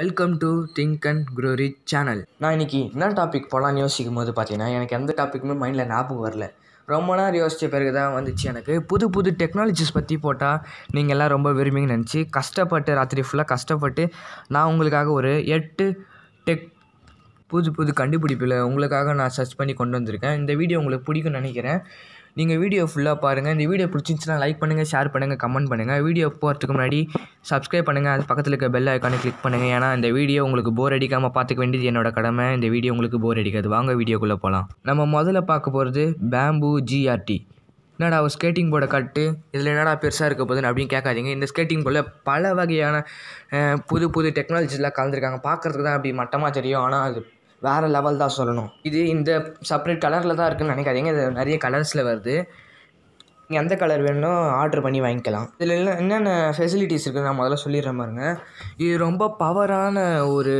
welcome to think and grow rich channel நான் இன்றைக்கி என்ன டாபிக் போகலான்னு யோசிக்கும் போது பார்த்தீங்கன்னா எனக்கு எந்த டாப்பிக்குமே மைண்டில் ஞாபகம் வரல ரொம்ப நேரம் யோசித்த பிறகு தான் வந்துச்சு எனக்கு புது புது டெக்னாலஜிஸ் பற்றி போட்டால் நீங்கள் எல்லாம் ரொம்ப விரும்பிங்கன்னு நினச்சி கஷ்டப்பட்டு ராத்திரி ஃபுல்லாக கஷ்டப்பட்டு நான் உங்களுக்காக ஒரு எட்டு டெக் புது புது கண்டுபிடிப்பில் உங்களுக்காக நான் சர்ச் பண்ணி கொண்டு வந்திருக்கேன் இந்த வீடியோ உங்களுக்கு பிடிக்கும்னு நினைக்கிறேன் நீங்கள் வீடியோ ஃபுல்லாக பாருங்கள் இந்த வீடியோ பிடிச்சிருந்துச்சுன்னா லைக் பண்ணுங்கள் ஷேர் பண்ணுங்கள் கமெண்ட் பண்ணுங்கள் வீடியோ போகிறதுக்கு முன்னாடி சப்ஸ்கிரைப் பண்ணுங்கள் அது பக்கத்தில் இருக்க பெல் ஐக்கானை கிளிக் பண்ணுங்கள் ஏன்னா இந்த வீடியோ உங்களுக்கு போர் அடிக்காமல் பார்த்துக்க வேண்டியது என்னோட கடமை இந்த வீடியோ உங்களுக்கு போர் அடிக்காது வாங்க வீடியோக்குள்ளே போகலாம் நம்ம முதல்ல பார்க்க போகிறது பேம்பு ஜிஆர்டி என்னடா ஒரு ஸ்கேட்டிங் போர்டை கட்டு இதில் என்னடா பெருசாக இருக்க போதுன்னு அப்படின்னு கேட்காதீங்க இந்த ஸ்கேட்டிங் போர்டில் பல வகையான புது புது டெக்னாலஜிலாம் கலந்துருக்காங்க பார்க்குறதுக்கு தான் அப்படி மட்டமாக தெரியும் ஆனால் அது வேறு லெவல் தான் சொல்லணும் இது இந்த செப்ரேட் கலரில் தான் இருக்குதுன்னு நினைக்காதீங்க இது நிறைய கலர்ஸில் வருது நீங்கள் எந்த கலர் வேணும் ஆர்டர் பண்ணி வாங்கிக்கலாம் இதில் என்னென்ன ஃபெசிலிட்டிஸ் இருக்குது நான் முதல்ல சொல்லிடுறேன் பாருங்கள் இது ரொம்ப பவரான ஒரு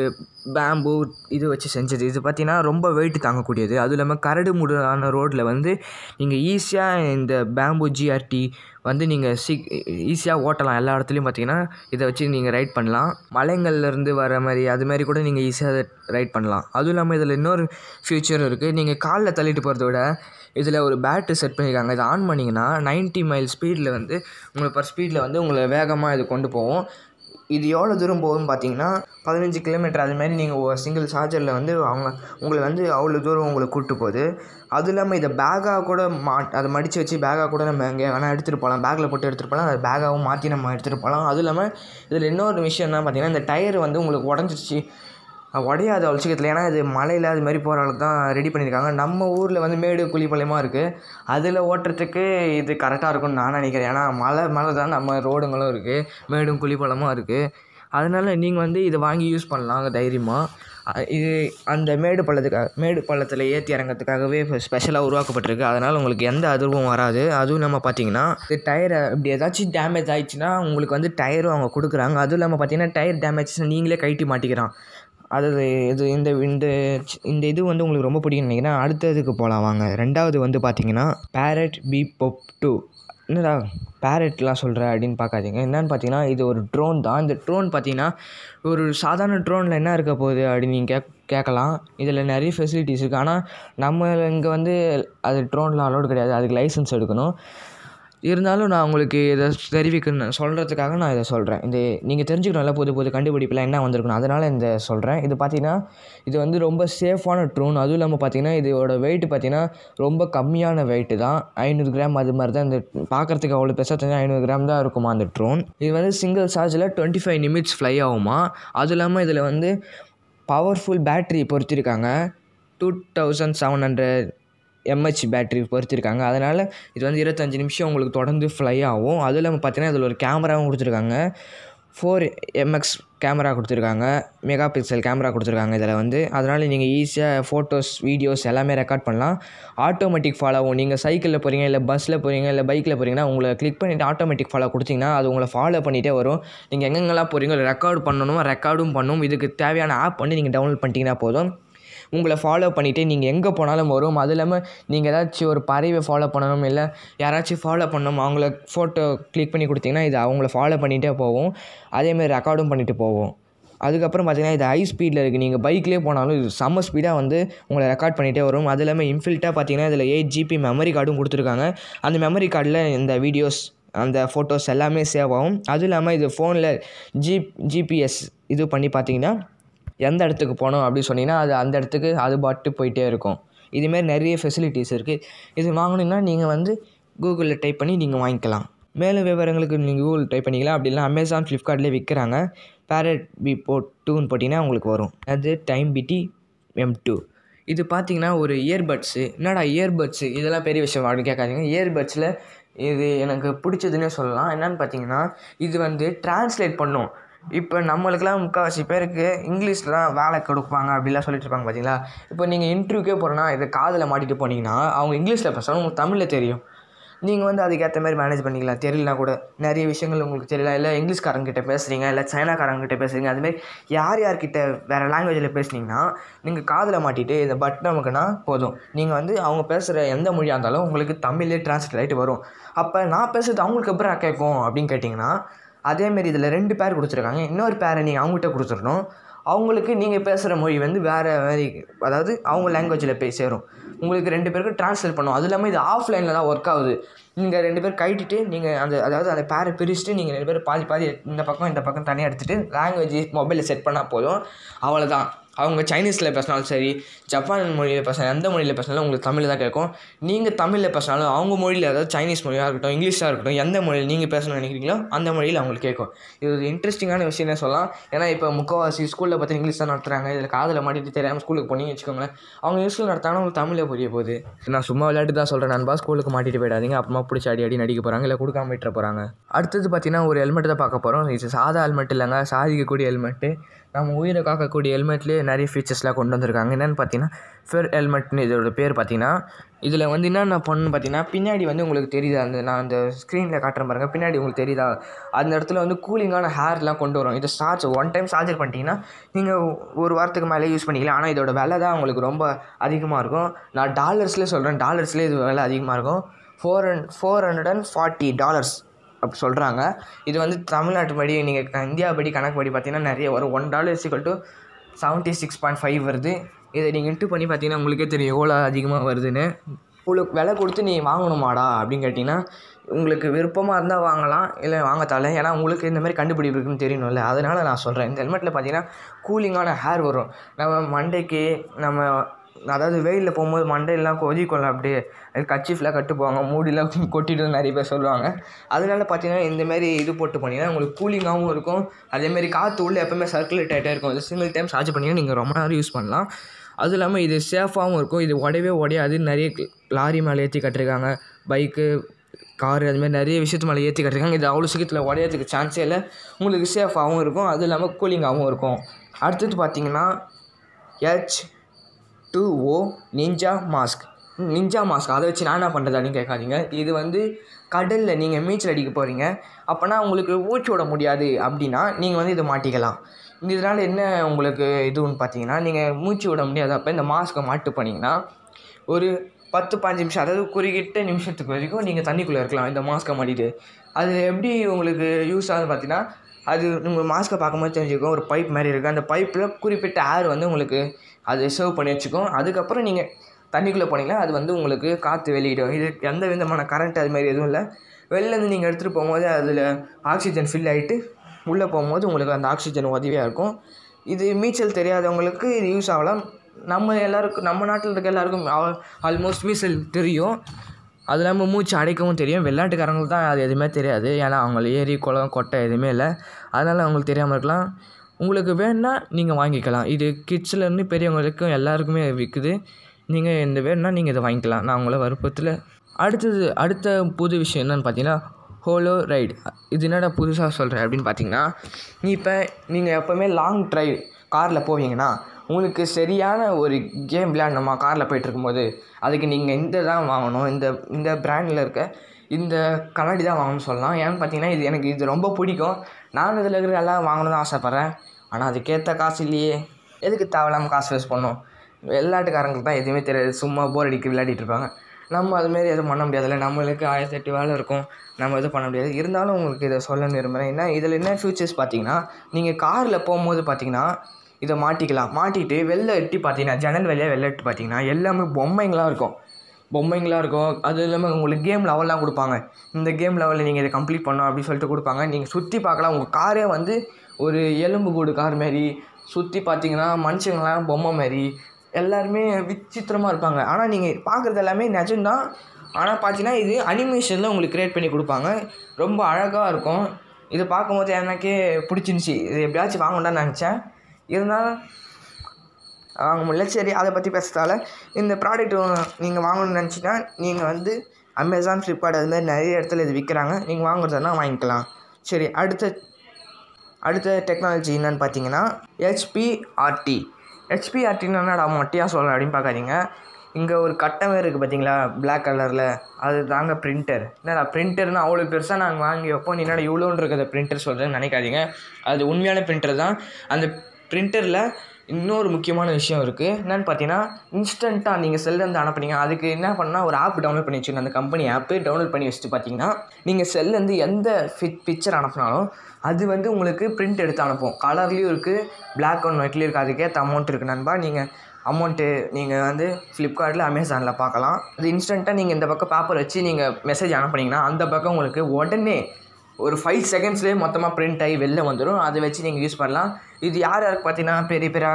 பேம்பு இது வச்சு செஞ்சது இது பார்த்திங்கன்னா ரொம்ப வெயிட் தாங்கக்கூடியது அதுவும் இல்லாமல் கரடு முடலான ரோட்டில் வந்து நீங்கள் ஈஸியாக இந்த பேம்பு ஜிஆர்டி வந்து நீங்கள் சீக் ஈஸியாக ஓட்டலாம் எல்லா இடத்துலையும் பார்த்தீங்கன்னா இதை வச்சு நீங்கள் ரைட் பண்ணலாம் மலைங்கள்லேருந்து வர மாதிரி அது மாதிரி கூட நீங்கள் ஈஸியாக ரைட் பண்ணலாம் அதுவும் இல்லாமல் இதில் இன்னொரு ஃபியூச்சரும் இருக்குது நீங்கள் காலில் தள்ளிட்டு போகிறத விட இதில் ஒரு பேட்டு செட் பண்ணியிருக்காங்க இதை ஆன் பண்ணிங்கன்னா நைன்ட்டி மைல் ஸ்பீடில் வந்து உங்களை பர் ஸ்பீடில் வந்து உங்களை வேகமாக இது கொண்டு போவோம் இது எவ்வளோ தூரம் போகுதுன்னு பார்த்தீங்கன்னா பதினஞ்சு கிலோமீட்டர் அதுமாரி நீங்கள் ஒரு சிங்கிள் சார்ஜரில் வந்து அவங்க உங்களை வந்து அவ்வளோ தூரம் உங்களை கூப்பிட்டு போகுது அதுவும் இல்லாமல் இதை பேக்காக கூட மா அதை மடித்து வச்சு பேக்காக கூட நம்ம எங்கே வேணால் எடுத்துகிட்டு போகலாம் பேக்கில் போட்டு எடுத்துகிட்டு போகலாம் அதை பேக்காகவும் மாற்றி நம்ம எடுத்துகிட்டு போகலாம் அதுவும் இல்லாமல் இதில் இன்னொரு விஷயம் என்ன பார்த்தீங்கன்னா இந்த டயர் வந்து உங்களுக்கு உடஞ்சிருச்சு உடையாது அவ்வளோ சீக்கிரத்தில் ஏன்னா இது மலையில் அது மாதிரி போகிற அளவுக்கு தான் ரெடி பண்ணியிருக்காங்க நம்ம ஊரில் வந்து மேடு குழிப்பாளையமாக இருக்குது அதில் ஓட்டுறதுக்கு இது கரெக்டாக இருக்கும்னு நான் நினைக்கிறேன் ஏன்னா மலை மலை தான் நம்ம ரோடுங்களும் இருக்குது மேடும் குழி இருக்குது அதனால் நீங்கள் வந்து இதை வாங்கி யூஸ் பண்ணலாம் தைரியமாக இது அந்த மேடு பள்ளத்துக்காக மேடு பள்ளத்தில் ஏற்றி இறங்கிறதுக்காகவே ஸ்பெஷலாக உருவாக்கப்பட்டிருக்கு அதனால் உங்களுக்கு எந்த அதிர்வும் வராது அதுவும் இல்லாமல் பார்த்தீங்கன்னா டயரை இப்படி ஏதாச்சும் டேமேஜ் ஆயிடுச்சுன்னா உங்களுக்கு வந்து டயரும் அவங்க கொடுக்குறாங்க அதுவும் இல்லாமல் பார்த்தீங்கன்னா டயர் டேமேஜ்னு நீங்களே கைட்டி மாட்டிக்கிறான் அது இது இந்த இந்த இந்த இது வந்து உங்களுக்கு ரொம்ப பிடிக்கும் நினைக்கிறேன் அடுத்ததுக்கு போகலாம் வாங்க ரெண்டாவது வந்து பார்த்தீங்கன்னா பேரட் பி பொப் டூ என்னடா பேரட்லாம் சொல்கிற அப்படின்னு பார்க்காதீங்க என்னென்னு பார்த்தீங்கன்னா இது ஒரு ட்ரோன் தான் இந்த ட்ரோன் பார்த்தீங்கன்னா ஒரு சாதாரண ட்ரோனில் என்ன இருக்க போகுது அப்படின்னு நீங்கள் கேக் கேட்கலாம் இதில் நிறைய ஃபெசிலிட்டிஸ் இருக்குது ஆனால் நம்ம இங்கே வந்து அது ட்ரோன்லாம் அலோடு கிடையாது அதுக்கு லைசன்ஸ் எடுக்கணும் இருந்தாலும் நான் உங்களுக்கு இதை தெரிவிக்கணும் சொல்கிறதுக்காக நான் இதை சொல்கிறேன் இது நீங்கள் தெரிஞ்சுக்கணும்ல புது புது கண்டுபிடிப்புலாம் என்ன வந்திருக்கணும் அதனால் இந்த சொல்கிறேன் இது பார்த்தீங்கன்னா இது வந்து ரொம்ப சேஃபான ட்ரோன் அதுவும் இல்லாமல் பார்த்தீங்கன்னா இதோட வெயிட் பார்த்தீங்கன்னா ரொம்ப கம்மியான வெயிட்டு தான் ஐநூறு கிராம் அது மாதிரி தான் இந்த பார்க்குறதுக்கு அவ்வளோ பெருசாக தெரிஞ்சு ஐநூறு கிராம் தான் இருக்குமா அந்த ட்ரோன் இது வந்து சிங்கிள் சார்ஜில் டுவெண்ட்டி ஃபைவ் நிமிட்ஸ் ஃப்ளை ஆகுமா அதுவும் இல்லாமல் இதில் வந்து பவர்ஃபுல் பேட்ரி பொறுத்திருக்காங்க two thousand seven hundred mAh battery பொறுத்திருக்காங்க அதனால் இது வந்து இருபத்தஞ்சி நிமிஷம் உங்களுக்கு தொடர்ந்து ஃப்ளை ஆகும் அதுவும் இல்லாமல் பார்த்தீங்கன்னா இதில் ஒரு கேமராவும் கொடுத்துருக்காங்க ஃபோர் எம்எக்ஸ் கேமரா கொடுத்துருக்காங்க மெகா பிக்சல் கேமரா கொடுத்துருக்காங்க இதில் வந்து அதனால் நீங்கள் ஈஸியாக ஃபோட்டோஸ் வீடியோஸ் எல்லாமே ரெக்கார்ட் பண்ணலாம் ஆட்டோமேட்டிக் ஆகும் நீங்கள் சைக்கிளில் போகிறீங்க இல்லை பஸ்ஸில் போகிறீங்க இல்லை பைக்கில் போகிறீங்கன்னா உங்களை கிளிக் பண்ணிவிட்டு ஆட்டோமேட்டிக் ஃபாலோ கொடுத்தீங்கன்னா அது உங்களை ஃபாலோ பண்ணிகிட்டே வரும் நீங்கள் எங்கெங்கெல்லாம் போகிறீங்களோ ரெக்கார்டு பண்ணணும் ரெக்கார்டும் பண்ணும் இதுக்கு தேவையான ஆப் வந்து நீங்கள் டவுன்லோட் பண்ணிட்டீங்கன்னா போதும் உங்களை ஃபாலோ பண்ணிவிட்டு நீங்கள் எங்கே போனாலும் வரும் அது இல்லாமல் நீங்கள் ஏதாச்சும் ஒரு பறவை ஃபாலோ பண்ணணும் இல்லை யாராச்சும் ஃபாலோ பண்ணணும் அவங்கள ஃபோட்டோ கிளிக் பண்ணி கொடுத்தீங்கன்னா இது அவங்கள ஃபாலோ பண்ணிகிட்டே போவோம் அதேமாதிரி ரெக்கார்டும் பண்ணிட்டு போவோம் அதுக்கப்புறம் பார்த்திங்கன்னா இது ஹை ஸ்பீடில் இருக்குது நீங்கள் பைக்லேயே போனாலும் இது செம்ம ஸ்பீடாக வந்து உங்களை ரெக்கார்ட் பண்ணிகிட்டே வரும் அது இல்லாமல் இன்ஃபில்ட்டாக பார்த்தீங்கன்னா இதில் எயிட் ஜிபி மெமரி கார்டும் கொடுத்துருக்காங்க அந்த மெமரி கார்டில் இந்த வீடியோஸ் அந்த ஃபோட்டோஸ் எல்லாமே சேவ் ஆகும் அதுவும் இல்லாமல் இது ஃபோனில் ஜி ஜிபிஎஸ் இது பண்ணி பார்த்தீங்கன்னா எந்த இடத்துக்கு போகணும் அப்படின்னு சொன்னீங்கன்னா அது அந்த இடத்துக்கு அது பாட்டு போயிட்டே இருக்கும் இதுமாரி நிறைய ஃபெசிலிட்டிஸ் இருக்குது இது வாங்கணுன்னா நீங்கள் வந்து கூகுளில் டைப் பண்ணி நீங்கள் வாங்கிக்கலாம் மேலும் விவரங்களுக்கு நீங்கள் கூகுள் டைப் பண்ணிக்கலாம் அப்படி இல்லை அமேசான் ஃப்ளிப்கார்ட்லேயே விற்கிறாங்க பேரட் பி போ டூன்னு போட்டிங்கன்னா உங்களுக்கு வரும் அது டைம் பிடி எம் டூ இது பார்த்திங்கன்னா ஒரு இயர்பட்ஸு என்னடா இயர்பட்ஸு இதெல்லாம் பெரிய விஷயம் அப்படின்னு கேட்காதீங்க இயர்பட்ஸில் இது எனக்கு பிடிச்சதுன்னே சொல்லலாம் என்னென்னு பார்த்தீங்கன்னா இது வந்து டிரான்ஸ்லேட் பண்ணும் இப்போ நம்மளுக்கெல்லாம் முக்கால்வாசி பேருக்கு இங்கிலீஷில் தான் வேலை கொடுப்பாங்க அப்படிலாம் சொல்லிட்டு இருப்பாங்க பார்த்தீங்களா இப்போ நீங்கள் இன்டர்வியூக்கே போகிறோன்னா இதை காதில் மாட்டிகிட்டு போனீங்கன்னா அவங்க இங்கிலீஷில் பேசுகிறாங்க உங்களுக்கு தமிழில் தெரியும் நீங்கள் வந்து அதுக்கேற்ற மாதிரி மேனேஜ் பண்ணிக்கலாம் தெரியலனா கூட நிறைய விஷயங்கள் உங்களுக்கு தெரியல இல்லை இங்கிலீஷ்காரங்கிட்ட பேசுகிறீங்க இல்லை சைனாக்காரங்கிட்ட பேசுகிறீங்க அதுமாரி யார் யார்கிட்ட வேறு லாங்குவேஜில் பேசுனீங்கன்னா நீங்கள் காதில் மாட்டிட்டு இந்த பட்டன் நமக்குன்னா போதும் நீங்கள் வந்து அவங்க பேசுகிற எந்த மொழியாக இருந்தாலும் உங்களுக்கு தமிழ்லேயே டிரான்ஸ்லேட் ஆகிட்டு வரும் அப்போ நான் பேசுகிறது அவங்களுக்கு எப்படி கேட்கும் அப்படின்னு கேட்டிங்கன்னா அதேமாரி இதில் ரெண்டு பேர் கொடுத்துருக்காங்க இன்னொரு பேரை நீங்கள் அவங்ககிட்ட கொடுத்துடணும் அவங்களுக்கு நீங்கள் பேசுகிற மொழி வந்து வேறு மாதிரி அதாவது அவங்க லாங்குவேஜில் போய் சேரும் உங்களுக்கு ரெண்டு பேருக்கும் ட்ரான்ஸ்லேட் பண்ணுவோம் அது இல்லாமல் இது ஆஃப்லைனில் தான் ஒர்க் ஆகுது நீங்கள் ரெண்டு பேர் கட்டிட்டு நீங்கள் அந்த அதாவது அந்த பேரை பிரிச்சுட்டு நீங்கள் ரெண்டு பேரும் பாதி பாதி இந்த பக்கம் இந்த பக்கம் தனியாக எடுத்துகிட்டு லாங்குவேஜ் மொபைலில் செட் பண்ணால் போதும் அவ்வளோதான் அவங்க சைனீஸில் பேசினாலும் சரி ஜப்பான் மொழியில் பேசினா எந்த மொழியில் பேசினாலும் உங்களுக்கு தமிழ் தான் கேட்கும் நீங்கள் தமிழில் பேசினாலும் அவங்க மொழியில் அதாவது சைனீஸ் மொழியாக இருக்கட்டும் இங்கிலீஷாக இருக்கட்டும் எந்த மொழியில் நீங்கள் பேசணும்னு நினைக்கிறீங்களோ அந்த மொழியில் அவங்களுக்கு கேட்கும் இது ஒரு இன்ட்ரெஸ்டிங்கான விஷயம்னே சொல்லலாம் ஏன்னா இப்போ முக்கால்வாசி ஸ்கூலில் பார்த்து இங்கிலீஷ் தான் நடத்துகிறாங்க இதில் காதில் மாட்டிட்டு தெரியாமல் ஸ்கூலுக்கு போனீங்கன்னு வச்சுக்கோங்களேன் அவங்க யூஸ்ஃபுல் நடத்தாலும் அவங்க தமிழில் புரிய போகுது நான் சும்மா விளையாட்டு தான் சொல்கிறேன் நண்பா ஸ்கூலுக்கு மாட்டிட்டு போயிடாதீங்க அப்புறமா பிடிச்சி அடி அடி நடிக்க போகிறாங்க இல்லை கொடுக்காம விட்டுற போகிறாங்க அடுத்தது பார்த்தீங்கன்னா ஒரு ஹெல்மெட் தான் பார்க்க போகிறோம் இது சாதா ஹெல்மெட் இல்லைங்க சாதிக்கக்கூடிய ஹெல்மெட்டு நம்ம உயிரை காக்கக்கூடிய ஹெல்மெட்லேயே நிறைய ஃபீச்சர்ஸ்லாம் கொண்டு வந்திருக்காங்க என்னென்னு பார்த்தீங்கன்னா ஃபெர் ஹெல்மெட்னு இதோட பேர் பார்த்தீங்கன்னா இதில் வந்து என்னென்ன பண்ணணுன்னு பார்த்தீங்கன்னா பின்னாடி வந்து உங்களுக்கு தெரியுதா அந்த நான் அந்த ஸ்க்ரீனில் காட்டுறேன் பாருங்கள் பின்னாடி உங்களுக்கு தெரியுதா அந்த இடத்துல வந்து கூலிங்கான ஹேர்லாம் கொண்டு வரும் இதை சார்ஜ் ஒன் டைம் சார்ஜர் பண்ணிட்டீங்கன்னா நீங்கள் ஒரு வாரத்துக்கு மேலே யூஸ் பண்ணிக்கலாம் ஆனால் இதோட விலை தான் உங்களுக்கு ரொம்ப அதிகமாக இருக்கும் நான் டாலர்ஸ்லேயே சொல்கிறேன் டாலர்ஸ்லேயே இது விலை அதிகமாக இருக்கும் ஃபோர் ஹண்ட் four hundred and forty dollars அப்படி சொல்கிறாங்க இது வந்து தமிழ்நாட்டு படி நீங்கள் இந்தியா படி கணக்கு படி பார்த்தீங்கன்னா நிறைய வரும் one dollar equal to seventy six point five வருது இதை நீங்கள் இன்ட்டு பண்ணி பார்த்தீங்கன்னா உங்களுக்கே தெரியும் எவ்வளோ அதிகமாக வருதுன்னு உங்களுக்கு விலை கொடுத்து நீ வாங்கணுமாடா அப்படின்னு கேட்டிங்கன்னா உங்களுக்கு விருப்பமாக இருந்தால் வாங்கலாம் இல்லை வாங்க தரல ஏன்னா உங்களுக்கு இந்த மாதிரி கண்டுபிடிப்புன்னு தெரியணும்ல அதனால் நான் சொல்கிறேன் இந்த ஹெல்மெட்டில் பார்த்தீங்கன்னா கூலிங்கான ஹேர் வரும் நம்ம மண்டைக்கு நம்ம அதாவது வெயிலில் போகும்போது மண்டையெல்லாம் கொதிக்கும்ல அப்படியே அது கச்சிஃப்லாம் கட்டுப்பாங்க மூடிலாம் கொட்டிட்டு நிறைய பேர் சொல்லுவாங்க அதனால பார்த்தீங்கன்னா இந்தமாரி இது போட்டு போனீங்கன்னா உங்களுக்கு கூலிங்காகவும் இருக்கும் அதேமாரி காற்று உள்ளே எப்போவுமே சர்க்குலேட் ஆகிட்டே இருக்கும் அது சிங்கிள் டைம் சார்ஜ் பண்ணிங்கன்னா நீங்கள் ரொம்ப நேரம் யூஸ் பண்ணலாம் அதுவும் இல்லாமல் இது சேஃபாகவும் இருக்கும் இது உடையவே உடையாது நிறைய லாரி மேலே ஏற்றி கட்டிருக்காங்க பைக்கு காரு அதுமாதிரி நிறைய விஷயத்து மேலே ஏற்றி கட்டிருக்காங்க இது அவ்வளோ சீக்கிரத்தில் உடையிறதுக்கு சான்ஸே இல்லை உங்களுக்கு சேஃபாகவும் இருக்கும் அதுவும் இல்லாமல் கூலிங்காகவும் இருக்கும் அடுத்தது பார்த்திங்கன்னா H two O ninja mask ninja mask அதை வச்சு நான் என்ன பண்ணுறது அப்படின்னு கேட்காதீங்க இது வந்து கடலில் நீங்கள் மீச்சல் அடிக்க போகிறீங்க அப்போனா உங்களுக்கு ஊச்சி விட முடியாது அப்படின்னா நீங்கள் வந்து இதை மாட்டிக்கலாம் இதனால் என்ன உங்களுக்கு இதுன்னு பார்த்தீங்கன்னா நீங்கள் மூச்சு விட முடியாது அப்போ இந்த மாஸ்க்கை மாட்டு பண்ணிங்கன்னா ஒரு பத்து பாஞ்சு நிமிஷம் அதாவது குறிக்கிட்ட நிமிஷத்துக்கு வரைக்கும் நீங்கள் தண்ணிக்குள்ளே இருக்கலாம் இந்த மாஸ்க்கை மாட்டிட்டு அது எப்படி உங்களுக்கு யூஸ் ஆகுது பார்த்தீங்கன்னா அது உங்கள் மாஸ்க்கை பார்க்கும்போது தெரிஞ்சுக்கோ ஒரு பைப் மாதிரி இருக்குது அந்த பைப்பில் குறிப்பிட்ட ஏர் வந்து உங்களுக்கு அது ரிசர்வ் பண்ணி வச்சுக்கும் அதுக்கப்புறம் நீங்கள் தண்ணிக்குள்ளே போனீங்கன்னா அது வந்து உங்களுக்கு காற்று வெளியிடும் இது எந்த விதமான கரண்ட் அதுமாதிரி எதுவும் இல்லை வெளிலேருந்து நீங்கள் எடுத்துகிட்டு போகும்போது அதில் ஆக்சிஜன் ஃபில் ஆகிட்டு உள்ளே போகும்போது உங்களுக்கு அந்த ஆக்சிஜன் உதவியாக இருக்கும் இது நீச்சல் தெரியாதவங்களுக்கு இது யூஸ் ஆகலாம் நம்ம எல்லாருக்கும் நம்ம நாட்டில் இருக்க எல்லாருக்கும் ஆல்மோஸ்ட் மீசல் தெரியும் அது இல்லாமல் மூச்சு அடைக்கவும் தெரியும் வெளிநாட்டுக்காரங்களுக்கு தான் அது எதுவுமே தெரியாது ஏன்னா அவங்க ஏரி குளம் கொட்டை எதுவுமே இல்லை அதனால் அவங்களுக்கு தெரியாமல் இருக்கலாம் உங்களுக்கு வேணால் நீங்கள் வாங்கிக்கலாம் இது கிட்ஸ்லேருந்து பெரியவங்க எல்லாருக்குமே விற்குது நீங்கள் இந்த வேணுன்னா நீங்கள் இதை வாங்கிக்கலாம் நான் உங்களை வருப்பத்தில் அடுத்தது அடுத்த புது விஷயம் என்னென்னு பார்த்தீங்கன்னா ஹோலோ ரைடு இது என்னடா புதுசாக சொல்கிறேன் அப்படின்னு பார்த்தீங்கன்னா நீ இப்போ நீங்கள் எப்போவுமே லாங் ட்ரைவ் காரில் போவீங்கன்னா உங்களுக்கு சரியான ஒரு கேம் விளையாடணுமா காரில் போயிட்டுருக்கும்போது அதுக்கு நீங்கள் இந்த தான் வாங்கணும் இந்த இந்த பிராண்டில் இருக்க இந்த கண்ணாடி தான் வாங்கணும்னு சொல்லலாம் ஏன்னு பார்த்தீங்கன்னா இது எனக்கு இது ரொம்ப பிடிக்கும் நானும் இதில் இருக்கிற எல்லாம் வாங்கணும்னு ஆசைப்பட்றேன் ஆனால் அதுக்கேற்ற காசு இல்லையே எதுக்கு தேவையில்லாமல் காசு வேஸ்ட் பண்ணோம் விளையாட்டுக்காரங்களுக்கு தான் எதுவுமே தெரியாது சும்மா போர் அடிக்க விளையாடிட்டு இருப்பாங்க நம்ம அதுமாரி எதுவும் பண்ண முடியாதுல்ல நம்மளுக்கு ஆயிரத்தி எட்டு வேலை இருக்கும் நம்ம எதுவும் பண்ண முடியாது இருந்தாலும் உங்களுக்கு இதை சொல்ல விரும்புகிறேன் என்ன இதில் என்ன ஃபியூச்சர்ஸ் பார்த்தீங்கன்னா நீங்கள் காரில் போகும்போது பார்த்தீங்கன்னா இதை மாட்டிக்கலாம் மாட்டிட்டு வெளில எட்டி பார்த்தீங்கன்னா ஜன்னல் வெளியே வெளில எட்டு பார்த்தீங்கன்னா எல்லாமே பொம்மைங்களாம் இருக்கும் பொம்மைங்களாக இருக்கும் அது இல்லாமல் உங்களுக்கு கேம் லெவல்லாம் கொடுப்பாங்க இந்த கேம் லெவலில் நீங்கள் இதை கம்ப்ளீட் பண்ணணும் அப்படின்னு சொல்லிட்டு கொடுப்பாங்க நீங்கள் சுற்றி பார்க்கலாம் உங்கள் காரே வந்து ஒரு எலும்பு கூடு கார் மாரி சுற்றி பார்த்தீங்கன்னா மனுஷங்களாம் பொம்மை மாரி எல்லாருமே விசித்திரமாக இருப்பாங்க ஆனால் நீங்கள் பார்க்குறது எல்லாமே நிஜம்தான் ஆனால் பார்த்தீங்கன்னா இது அனிமேஷனில் உங்களுக்கு க்ரியேட் பண்ணி கொடுப்பாங்க ரொம்ப அழகாக இருக்கும் இது பார்க்கும்போது எனக்கே பிடிச்சிருந்துச்சி இது எப்படியாச்சும் வாங்கணும்னு நினச்சேன் இருந்தாலும் வாங்க முடியல சரி அதை பற்றி பேசுகிறதால இந்த ப்ராடக்ட் நீங்கள் வாங்கணும்னு நினச்சின்னா நீங்கள் வந்து அமேசான் ஃப்ளிப்கார்ட் அதுமாதிரி நிறைய இடத்துல இது விற்கிறாங்க நீங்கள் வாங்குறதுனா வாங்கிக்கலாம் சரி அடுத்த அடுத்த டெக்னாலஜி என்னென்னு பார்த்தீங்கன்னா ஹெச்பிஆர்டி ஹெச்பிஆர்டின்னு என்னடா மொட்டையாக சொல்கிறேன் அப்படின்னு பார்க்காதீங்க இங்கே ஒரு கட்டமே இருக்குது பார்த்தீங்களா பிளாக் கலரில் அது தாங்க பிரிண்டர் என்னடா பிரிண்டர்னு அவ்வளோ பெருசாக நாங்கள் வாங்கி வைப்போம் என்னடா இவ்வளோன்னு இருக்கிற பிரிண்டர் சொல்கிறேன்னு நினைக்காதீங்க அது உண்மையான பிரிண்டர் தான் அந்த பிரிண்டரில் இன்னொரு முக்கியமான விஷயம் இருக்குது என்னென்னு பார்த்தீங்கன்னா இன்ஸ்டண்ட்டாக நீங்கள் இருந்து அனுப்புனீங்க அதுக்கு என்ன பண்ணால் ஒரு ஆப் டவுன்லோட் பண்ணி வச்சுக்கணும் அந்த கம்பெனி ஆப்பு டவுன்லோட் பண்ணி வச்சுட்டு பார்த்தீங்கன்னா நீங்கள் செல்லேருந்து எந்த ஃபிட் பிக்சர் அனுப்புனாலும் அது வந்து உங்களுக்கு பிரிண்ட் எடுத்து அனுப்பும் கலர்லேயும் இருக்குது பிளாக் அண்ட் ஒயிட்லேயும் இருக்குது அதுக்கேற்ற அமௌண்ட் இருக்குது நண்பா நீங்கள் அமௌண்ட்டு நீங்கள் வந்து ஃப்ளிப்கார்ட்டில் அமேசானில் பார்க்கலாம் அது இன்ஸ்டண்ட்டாக நீங்கள் இந்த பக்கம் பேப்பர் வச்சு நீங்கள் மெசேஜ் அனுப்புனீங்கன்னா அந்த பக்கம் உங்களுக்கு உடனே ஒரு ஃபைவ் செகண்ட்ஸ்லேயே மொத்தமாக ப்ரிண்ட் ஆகி வெளில வந்துடும் அதை வச்சு நீங்கள் யூஸ் பண்ணலாம் இது யார் யாருக்கு பார்த்தீங்கன்னா பெரிய பெரிய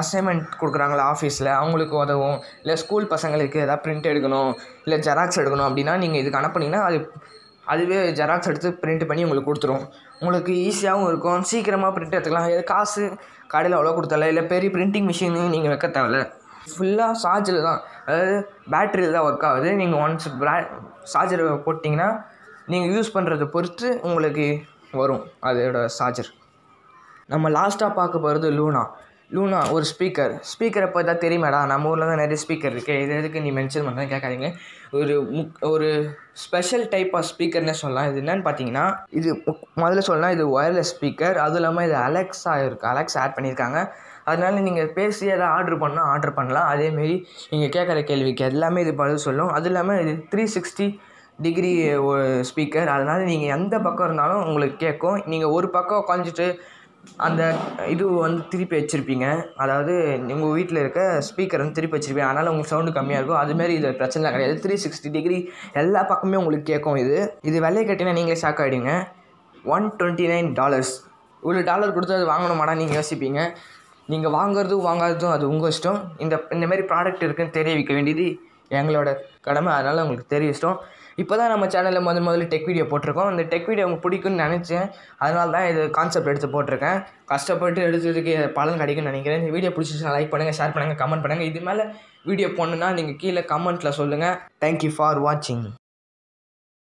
அசைன்மெண்ட் கொடுக்குறாங்களா ஆஃபீஸில் அவங்களுக்கு உதவும் இல்லை ஸ்கூல் பசங்களுக்கு எதாவது ப்ரிண்ட் எடுக்கணும் இல்லை ஜெராக்ஸ் எடுக்கணும் அப்படின்னா நீங்கள் இதுக்கு அனுப்புனீங்கன்னா அது அதுவே ஜெராக்ஸ் எடுத்து ப்ரிண்ட் பண்ணி உங்களுக்கு கொடுத்துரும் உங்களுக்கு ஈஸியாகவும் இருக்கும் சீக்கிரமாக பிரிண்ட் எடுத்துக்கலாம் எது காசு கடையில் அவ்வளோ கொடுத்தல இல்லை பெரிய ப்ரிண்டிங் மிஷினையும் நீங்கள் வைக்க தேவை ஃபுல்லாக சார்ஜில் தான் அதாவது பேட்டரியில் தான் ஒர்க் ஆகுது நீங்கள் ஒன்ஸ் சார்ஜர் போட்டிங்கன்னா நீங்கள் யூஸ் பண்ணுறத பொறுத்து உங்களுக்கு வரும் அதோட சார்ஜர் நம்ம லாஸ்ட்டாக பார்க்க போகிறது லூனா லூனா ஒரு ஸ்பீக்கர் ஸ்பீக்கரை தான் தெரியுமாடா நம்ம ஊரில் தான் நிறைய ஸ்பீக்கர் இருக்குது இது எதுக்கு நீ மென்ஷன் பண்ணுறது கேட்காதீங்க ஒரு முக் ஒரு ஸ்பெஷல் டைப் ஆஃப் ஸ்பீக்கர்னே சொல்லலாம் இது என்னன்னு பார்த்தீங்கன்னா இது முதல்ல சொல்லலாம் இது ஒயர்லெஸ் ஸ்பீக்கர் அதுவும் இல்லாமல் இது அலெக்ஸா இருக்குது அலெக்ஸ் ஆட் பண்ணியிருக்காங்க அதனால் நீங்கள் பேசி எதாவது ஆர்டர் பண்ணால் ஆர்டர் பண்ணலாம் அதேமாரி நீங்கள் கேட்குற கேள்விக்கு எல்லாமே இது பதில் சொல்லும் அதுவும் இல்லாமல் இது த்ரீ சிக்ஸ்டி டிகிரி ஸ்பீக்கர் அதனால் நீங்கள் எந்த பக்கம் இருந்தாலும் உங்களுக்கு கேட்கும் நீங்கள் ஒரு பக்கம் உட்காந்துட்டு அந்த இது வந்து திருப்பி வச்சுருப்பீங்க அதாவது உங்கள் வீட்டில் இருக்க ஸ்பீக்கர் வந்து திருப்பி வச்சுருப்பீங்க அதனால் உங்களுக்கு சவுண்டு கம்மியாக இருக்கும் அதுமாரி இது பிரச்சனை கிடையாது த்ரீ சிக்ஸ்டி டிகிரி எல்லா பக்கமே உங்களுக்கு கேட்கும் இது இது விலையை கட்டினா நீங்களே ஷாக் ஆகிடுங்க ஒன் டுவெண்ட்டி நைன் டாலர்ஸ் இவ்வளோ டாலர் கொடுத்து அது வாங்கணுமாடா நீங்கள் யோசிப்பீங்க நீங்கள் வாங்குறதும் வாங்காததும் அது உங்கள் இஷ்டம் இந்த இந்தமாரி ப்ராடக்ட் இருக்குதுன்னு தெரிவிக்க வேண்டியது எங்களோட கடமை அதனால் உங்களுக்கு தெரிய இஷ்டம் இப்போ தான் நம்ம சேனலில் முதல் முதல்ல டெக் வீடியோ போட்டிருக்கோம் அந்த டெக் வீடியோ அவங்க பிடிக்கும்னு நினச்சேன் அதனால தான் இது கான்செப்ட் எடுத்து போட்டிருக்கேன் கஷ்டப்பட்டு எடுத்ததுக்கு பலன் கிடைக்கும்னு நினைக்கிறேன் இந்த வீடியோ பிடிச்சிச்சுன்னா லைக் பண்ணுங்கள் ஷேர் பண்ணுங்கள் கமெண்ட் பண்ணுங்கள் இது மேலே வீடியோ போடணுன்னா நீங்கள் கீழே கமெண்ட்டில் சொல்லுங்கள் தேங்க்யூ ஃபார் வாட்சிங்